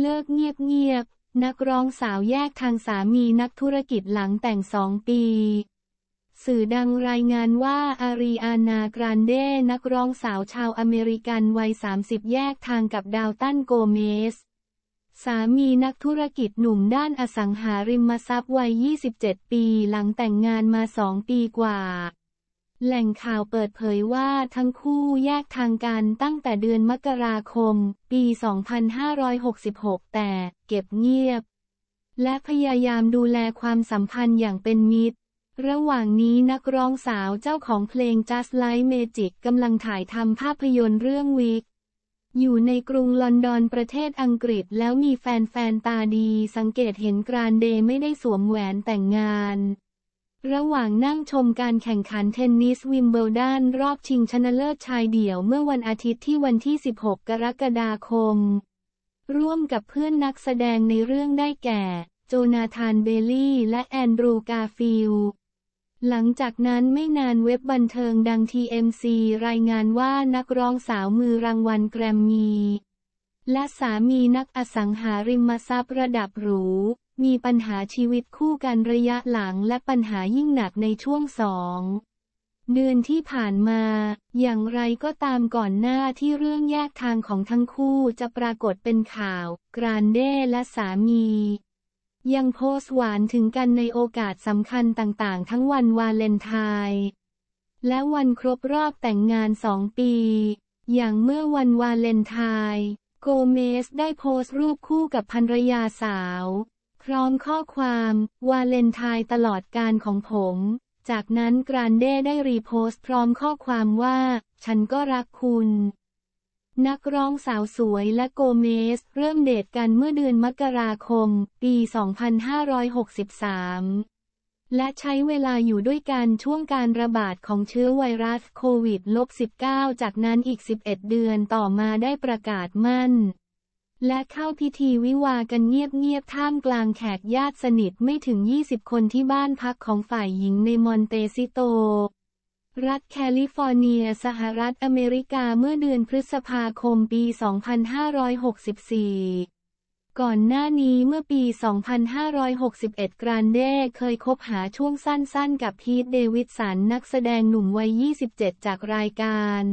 เลิกเงียบๆนักร้องสาวแยกทางสามีนักธุรกิจหลังแต่งสองปี สื่อดังรายงานว่าอารีอานากรานเดนักร้องสาวชาวอเมริกันวัย 30 แยกทางกับดาวตันโกเมสสามีนักธุรกิจหนุ่มด้านอสังหาริมทรัพย์วัย27 ปีหลังแต่งงานมาสองปีกว่าแหล่งข่าวเปิดเผยว่าทั้งคู่แยกทางกันตั้งแต่เดือนมกราคม ปี 2566 แต่เก็บเงียบ และพยายามดูแลความสัมพันธ์อย่างเป็นมิตร ระหว่างนี้นักร้องสาวเจ้าของเพลง Just Like Magic กำลังถ่ายทำภาพยนตร์เรื่องวิกอยู่ในกรุงลอนดอนประเทศอังกฤษแล้วมีแฟนๆตาดีสังเกตเห็นกรานเดย์ไม่ได้สวมแหวนแต่งงานระหว่างนั่งชมการแข่งขันเทนนิสวิมเบิลดันรอบชิงชนะเลิศชายเดี่ยวเมื่อวันอาทิตย์ที่วันที่ 16 กรกฎาคม ร่วมกับเพื่อนนักแสดงในเรื่องได้แก่ โจนาธานเบลลี่และแอนดรูกาฟิลหลังจากนั้นไม่นานเว็บบันเทิงดัง TMC รายงานว่านักร้องสาวมือรางวัลแกรมมี และสามีนักอสังหาริมทรัพย์ระดับหรูมีปัญหาชีวิตคู่กันระยะหลังและปัญหายิ่งหนักในช่วงสองเดือนที่ผ่านมา อย่างไรก็ตามก่อนหน้าที่เรื่องแยกทางของทั้งคู่จะปรากฏเป็นข่าว กรานเด้และสามี ยังโพสหวานถึงกันในโอกาสสำคัญต่างๆ ทั้งวันวาเลนไทน์และวันครบรอบแต่งงานสองปี อย่างเมื่อวันวาเลนไทน์โกเมสได้โพสต์รูปคู่กับภรรยาสาวพร้อมข้อความ วาเลนไทน์ตลอดการของผม จากนั้นกรานเด้ได้รีโพสต์พร้อมข้อความว่า ฉันก็รักคุณ นักร้องสาวสวยและโกเมส เริ่มเดทกันเมื่อเดือนมกราคม ปี 2563และใช้เวลาอยู่ด้วยกันช่วงการระบาดของเชื้อไวรัสโควิด -19 จากนั้นอีก 11 เดือนต่อมาได้ประกาศมั่นและเข้าพิธีวิวากันเงียบ ๆ ท่ามกลางแขกญาติสนิทไม่ถึง 20 คนที่บ้านพักของฝ่ายหญิงในมอนเตซิโต รัฐแคลิฟอร์เนีย สหรัฐอเมริกา เมื่อเดือนพฤษภาคมปี 2564 ก่อนหน้านี้เมื่อปี 2561 กรานเด้เคยคบหาช่วงสั้น ๆ กับพีท เดวิดสัน นักแสดงหนุ่มวัย 27 จากรายการ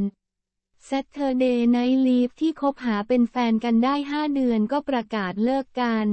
s เทอร์เดย์ไนท์ลีฟที่คบหาเป็นแฟนกันได้ 5 เดือนก็ประกาศเลิกกัน